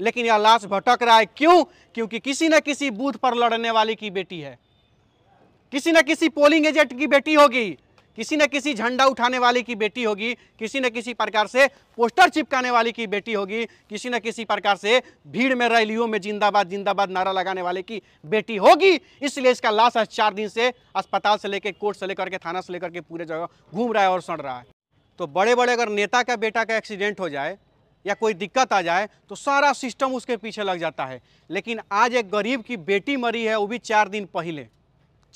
लेकिन यह लाश भटक रहा है क्यों क्योंकि किसी न किसी बूथ पर लड़ने वाले की बेटी है किसी न किसी पोलिंग एजेंट की बेटी होगी किसी न किसी झंडा उठाने वाले की बेटी होगी किसी न किसी प्रकार से पोस्टर चिपकाने वाले की बेटी होगी किसी न किसी प्रकार से भीड़ में रैलियों में जिंदाबाद जिंदाबाद नारा लगाने वाले की बेटी होगी इसलिए इसका लाश आज चार दिन से अस्पताल से लेकर कोर्ट से लेकर के थाना से लेकर के पूरे जगह घूम रहा है और सड़ रहा है तो बड़े बड़े अगर नेता का बेटा का एक्सीडेंट हो जाए या कोई दिक्कत आ जाए तो सारा सिस्टम उसके पीछे लग जाता है लेकिन आज एक गरीब की बेटी मरी है वो भी चार दिन पहले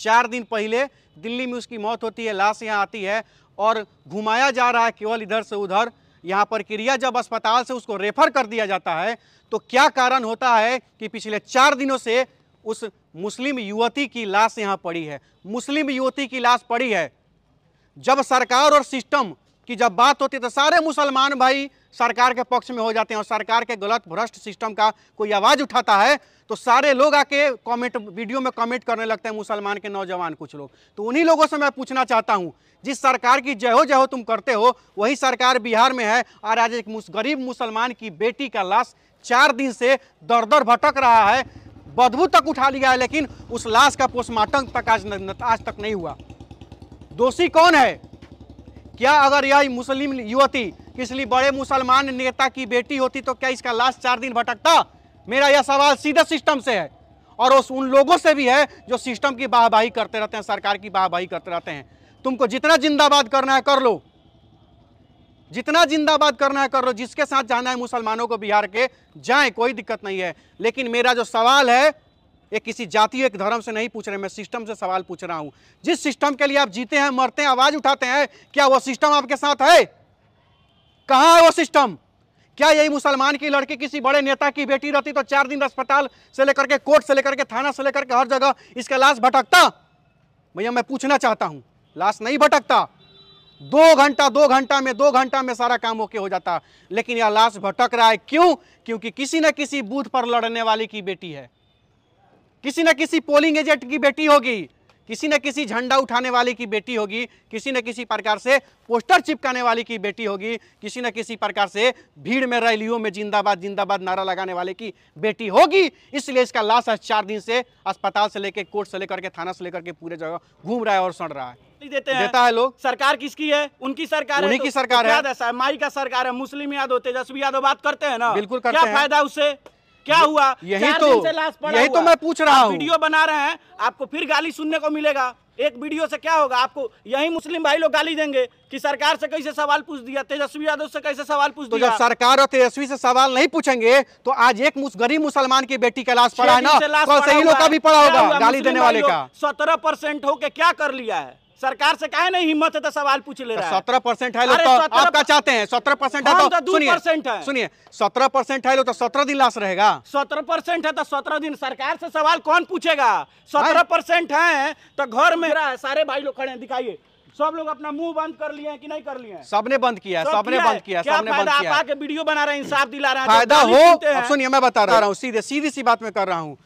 चार दिन पहले दिल्ली में उसकी मौत होती है लाश यहाँ आती है और घुमाया जा रहा है केवल इधर से उधर यहाँ पर क्रिया जब अस्पताल से उसको रेफर कर दिया जाता है तो क्या कारण होता है कि पिछले चार दिनों से उस मुस्लिम युवती की लाश यहाँ पड़ी है मुस्लिम युवती की लाश पड़ी है जब सरकार और सिस्टम कि जब बात होती है तो सारे मुसलमान भाई सरकार के पक्ष में हो जाते हैं और सरकार के गलत भ्रष्ट सिस्टम का कोई आवाज़ उठाता है तो सारे लोग आके कमेंट वीडियो में कमेंट करने लगते हैं मुसलमान के नौजवान कुछ लोग तो उन्हीं लोगों से मैं पूछना चाहता हूँ जिस सरकार की जय हो जय हो तुम करते हो वही सरकार बिहार में है और आज एक मुस, गरीब मुसलमान की बेटी का लाश चार दिन से दर दर भटक रहा है बदबू तक उठा लिया है लेकिन उस लाश का पोस्टमार्टम तक आज आज तक नहीं हुआ दोषी कौन है क्या अगर यही मुस्लिम युवती किसी बड़े मुसलमान नेता की बेटी होती तो क्या इसका लास्ट चार दिन भटकता मेरा यह सवाल सीधा सिस्टम से है और उस उन लोगों से भी है जो सिस्टम की वाहवाही करते रहते हैं सरकार की वाहवाही करते रहते हैं तुमको जितना जिंदाबाद करना है कर लो जितना जिंदाबाद करना है कर लो जिसके साथ जाना है मुसलमानों को बिहार के जाएं कोई दिक्कत नहीं है लेकिन मेरा जो सवाल है ये किसी जाति एक धर्म से नहीं पूछ रहे मैं सिस्टम से सवाल पूछ रहा हूं जिस सिस्टम के लिए आप जीते हैं मरते हैं आवाज़ उठाते हैं क्या वो सिस्टम आपके साथ है कहा है वो सिस्टम क्या यही मुसलमान की लड़की किसी बड़े नेता की बेटी रहती तो चार दिन अस्पताल से लेकर के कोर्ट से लेकर के थाना से लेकर के हर जगह इसका लाश भटकता भैया मैं पूछना चाहता हूं लाश नहीं भटकता दो घंटा दो घंटा में दो घंटा में सारा काम ओके हो जाता लेकिन यह लाश भटक रहा है क्यों क्योंकि किसी न किसी बूथ पर लड़ने वाले की बेटी है किसी न किसी पोलिंग एजेंट की बेटी होगी किसी न किसी झंडा उठाने वाले की बेटी होगी किसी न किसी प्रकार से पोस्टर चिपकाने वाले की बेटी होगी किसी न किसी प्रकार से भीड़ में रैलियों में जिंदाबाद जिंदाबाद नारा लगाने वाले की बेटी होगी इसलिए इसका लाश आज चार दिन से अस्पताल से लेकर कोर्ट से लेकर के थाना से लेकर के पूरे जगह घूम रहा है और सड़ रहा है देते हैं देता है लोग सरकार किसकी है उनकी सरकार उन्हीं तो है तो, की सरकार तो है माई का सरकार है मुस्लिम यादव तेजस्वी यादव बात करते हैं ना बिल्कुल क्या फायदा उससे क्या हुआ यही तो यही तो मैं पूछ रहा हूँ वीडियो बना रहे हैं आपको फिर गाली सुनने को मिलेगा एक वीडियो से क्या होगा आपको यही मुस्लिम भाई लोग गाली देंगे कि सरकार से कैसे सवाल पूछ दिया तेजस्वी यादव से कैसे सवाल पूछ तो दिया जब सरकार और तेजस्वी से सवाल नहीं पूछेंगे तो आज एक गरीब मुसलमान की बेटी का लाश पड़ा है ना तो सही लोग का भी पड़ा होगा गाली देने वाले का सत्रह परसेंट होके क्या कर लिया है सरकार से काहे नहीं हिम्मत है तो सवाल पूछ ले तो रहा है सत्रह परसेंट है लोग तो आपका चाहते हैं सत्रह परसेंट है तो, तो सुनिए परसेंट है सुनिए सत्रह परसेंट है लोग तो सत्रह दिन लाश रहेगा सत्रह परसेंट है तो सत्रह दिन सरकार से सवाल कौन पूछेगा सत्रह हाँ। परसेंट है तो घर में रहा है सारे भाई लोग खड़े हैं दिखाइए सब लोग अपना मुंह बंद कर लिए हैं कि नहीं कर लिए सबने बंद किया है सबने बंद किया सबने बंद किया आप आके वीडियो बना रहे हैं इंसाफ दिला रहे हैं फायदा हो सुनिए मैं बता रहा हूँ सीधे सीधी सी बात में कर रहा हूँ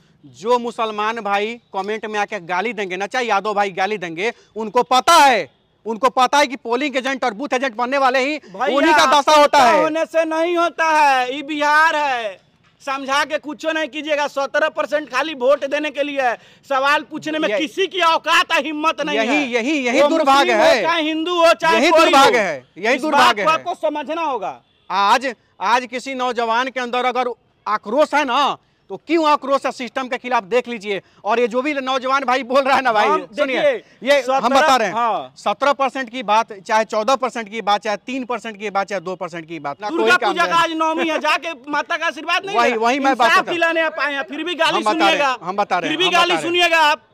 जो मुसलमान भाई कमेंट में आके गाली देंगे ना चाहे यादव भाई गाली देंगे उनको पता है उनको पता है कि पोलिंग एजेंट और बूथ एजेंट बनने वाले ही उन्हीं का दशा होता है होने से नहीं होता है ये बिहार है समझा के कुछ नहीं कीजिएगा सत्रह परसेंट खाली वोट देने के लिए सवाल पूछने में किसी की औकात हिम्मत नहीं यही, है यही यही दुर्भाग्य है चाहे हिंदू हो चाहे यही दुर्भाग्य है यही दुर्भाग्य है आपको समझना होगा आज आज किसी नौजवान के अंदर अगर आक्रोश है ना तो क्यों आक्रोश है सिस्टम के खिलाफ देख लीजिए और ये जो भी नौजवान भाई बोल रहा है ना भाई सुनिए ये हम बता रहे हैं हाँ। सत्रह परसेंट की बात चाहे चौदह परसेंट की बात चाहे तीन परसेंट की बात चाहे दो परसेंट की बात पूजा का आज नौमी है जाके माता का आशीर्वाद नहीं वही वही मैं बात दिलाने फिर भी गाली सुनिएगा हम बता रहे हैं फिर भी गाली सुनिएगा आप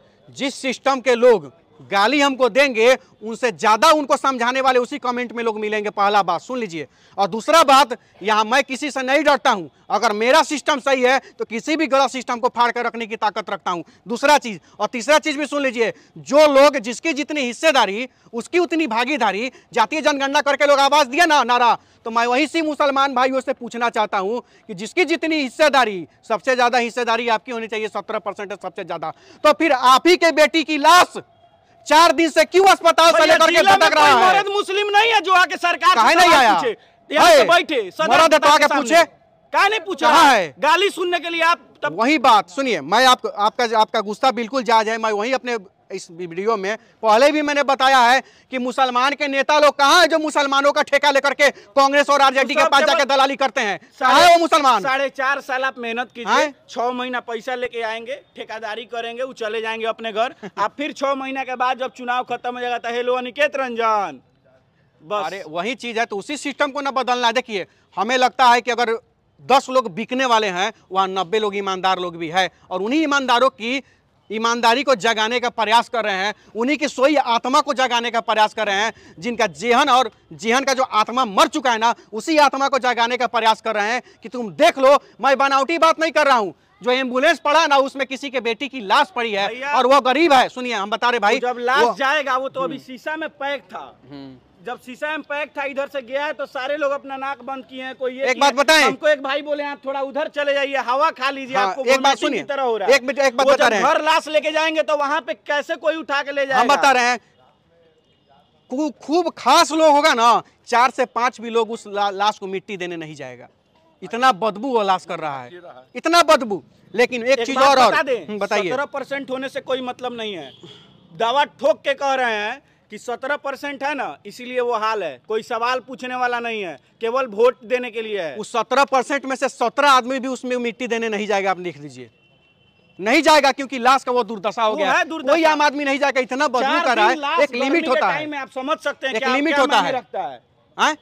जिस सिस्टम के लोग गाली हमको देंगे उनसे ज़्यादा उनको समझाने वाले उसी कमेंट में लोग मिलेंगे पहला बात सुन लीजिए और दूसरा बात यहाँ मैं किसी से नहीं डरता हूँ अगर मेरा सिस्टम सही है तो किसी भी गलत सिस्टम को फाड़ कर रखने की ताकत रखता हूँ दूसरा चीज़ और तीसरा चीज़ भी सुन लीजिए जो लोग जिसकी जितनी हिस्सेदारी उसकी उतनी भागीदारी जातीय जनगणना करके लोग आवाज़ दिया ना नारा तो मैं वही सी मुसलमान भाइयों से पूछना चाहता हूँ कि जिसकी जितनी हिस्सेदारी सबसे ज़्यादा हिस्सेदारी आपकी होनी चाहिए सत्रह परसेंट सबसे ज़्यादा तो फिर आप ही के बेटी की लाश चार दिन से क्यों अस्पताल से लेकर के भटक रहा है मुस्लिम नहीं है जो आके सरकार नहीं आया बैठे मरद तो आके पूछे क्या नहीं पूछा है गाली सुनने के लिए आप तब वही बात सुनिए मैं आपको आपका आपका गुस्सा बिल्कुल जायज है मैं वही अपने इस वीडियो में पहले भी मैंने बताया है कि मुसलमान के नेता लोग कहाँ है जो मुसलमानों का ठेका लेकर के कांग्रेस और आरजेडी के पास जाकर दलाली करते हैं कहाँ है वो मुसलमान साढ़े चार साल आप मेहनत कीजिए छह महीना पैसा लेके आएंगे ठेकादारी करेंगे वो चले जाएंगे अपने घर आप फिर छह महीना के बाद जब चुनाव खत्म हो जाएगा तो हेलो अनिकेत रंजन बस अरे वही चीज है तो उसी सिस्टम को ना बदलना देखिए हमें लगता है कि अगर दस लोग बिकने वाले हैं वहाँ नब्बे लोग ईमानदार लोग भी है और उन्हीं ईमानदारों की ईमानदारी को जगाने का प्रयास कर रहे हैं उन्हीं की सोई आत्मा को जगाने का प्रयास कर रहे हैं जिनका जेहन और जेहन का जो आत्मा मर चुका है ना उसी आत्मा को जगाने का प्रयास कर रहे हैं कि तुम देख लो मैं बनावटी बात नहीं कर रहा हूँ जो एम्बुलेंस पड़ा ना उसमें किसी के बेटी की लाश पड़ी है और वो गरीब है सुनिए हम बता रहे भाई जब लाश जाएगा वो तो अभी हम्म। शीशा में पैक था हम्म। जब शीशा में पैक था इधर से गया है तो सारे लोग अपना नाक बंद किए हैं कोई एक बात बताएं हमको एक भाई बोले आप थोड़ा उधर चले जाइए हवा खा लीजिए हाँ, आपको एक बात सुनिए तरह हो रहा है एक, एक बात बता रहे हैं घर लाश लेके जाएंगे तो वहाँ पे कैसे कोई उठा के ले जाए हम बता रहे हैं खूब खास लोग होगा ना चार से पांच भी लोग उस लाश को मिट्टी देने नहीं जाएगा इतना बदबू वो लाश कर रहा है इतना बदबू लेकिन एक, एक चीज और बताइए सत्रह परसेंट होने से कोई मतलब नहीं है दवा ठोक के कह रहे हैं कि सत्रह परसेंट है ना इसीलिए वो हाल है कोई सवाल पूछने वाला नहीं है केवल वोट देने के लिए है उस सत्रह परसेंट में से सत्रह आदमी भी उसमें मिट्टी देने नहीं जाएगा आप लिख दीजिए नहीं जाएगा क्योंकि लास्ट का वो दुर्दशा हो गया है कोई आम आदमी नहीं जाएगा इतना बदलू कर रहा है एक लिमिट होता है आप समझ सकते हैं लिमिट होता है हाँ?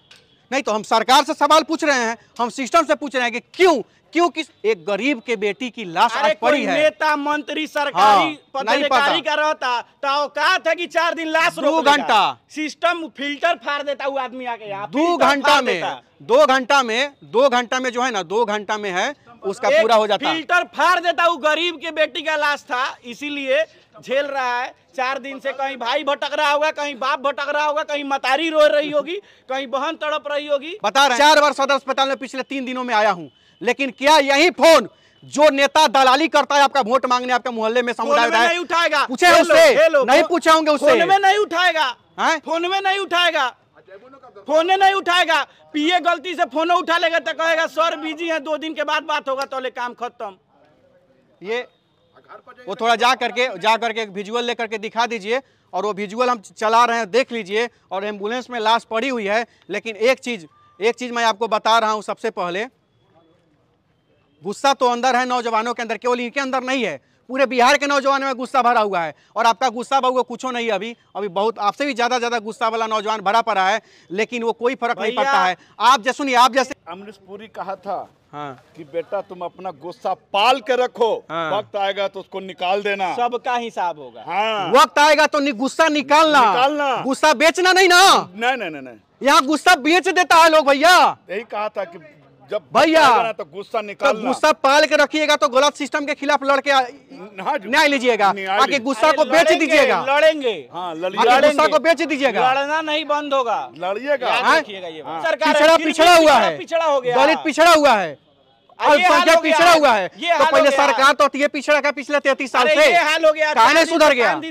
नहीं तो हम सरकार से सवाल पूछ रहे हैं हम सिस्टम से पूछ रहे हैं कि क्यों क्यों किस एक गरीब के बेटी की लाश आज पड़ी है नेता मंत्री सरकारी हाँ, पदाधिकारी का रहता तो औकात है कि चार दिन लाश दो घंटा सिस्टम फिल्टर फाड़ देता वो आदमी आके दो घंटा में दो घंटा में दो घंटा में जो है ना दो घंटा में है उसका पूरा हो जाता फिल्टर फाड़ देता वो गरीब के बेटी का लाश था इसीलिए झेल रहा है चार दिन से कहीं भाई भटक रहा होगा कहीं बाप भटक रहा होगा कहीं मतारी रो रही होगी कहीं बहन तड़प रही होगी बता रहे चार बार सदर अस्पताल में पिछले तीन दिनों में आया हूँ लेकिन क्या यही फोन जो नेता दलाली करता है आपका वोट मांगने आपके मोहल्ले में समुदाय नहीं उठाएगा पूछे उससे नहीं पूछा होंगे उससे नहीं उठाएगा फोन में नहीं उठाएगा फोने नहीं उठाएगा पीए गलती से फोन उठा लेगा तो कहेगा सर बिजी है दो दिन के बाद बात होगा तो ले काम खत्म ये वो थोड़ा जा करके जा करके एक विजुअल लेकर के दिखा दीजिए और वो विजुअल हम चला रहे हैं देख लीजिए और एम्बुलेंस में लाश पड़ी हुई है लेकिन एक चीज़ एक चीज़ मैं आपको बता रहा हूँ सबसे पहले गुस्सा तो अंदर है नौजवानों के अंदर केवल इनके अंदर नहीं है पूरे बिहार के नौजवान में गुस्सा भरा हुआ है और आपका गुस्सा भाऊ कुछ नहीं अभी अभी बहुत आपसे भी ज़्यादा ज़्यादा गुस्सा वाला नौजवान भरा पड़ा है लेकिन वो कोई फर्क नहीं पड़ता है आप जैसे सुनिए आप जैसे अमरीश पुरी कहा था हाँ। कि बेटा तुम अपना गुस्सा पाल के रखो हाँ। वक्त आएगा तो उसको निकाल देना सबका हिसाब होगा हाँ। वक्त आएगा तो गुस्सा निकालना निकालना गुस्सा बेचना नहीं ना नहीं नहीं नहीं यहाँ गुस्सा बेच देता है लोग भैया यही कहा था कि जब भैया तो गुस्सा निकाल तो गुस्सा पाल के रखिएगा तो गलत सिस्टम के खिलाफ लड़के न्याय लीजिएगा आगे गुस्सा को बेच दीजिएगा लड़ेंगे गुस्सा को बेच दीजिएगा लड़ना नहीं बंद होगा लड़िएगा हाँ? पिछड़ा हुआ है पिछड़ा हो गया दलित पिछड़ा हुआ है अल्पसंख्यक पिछड़ा हुआ है तो पहले सरकार तो पिछड़ा का पिछले तैतीस साल से सुधर गया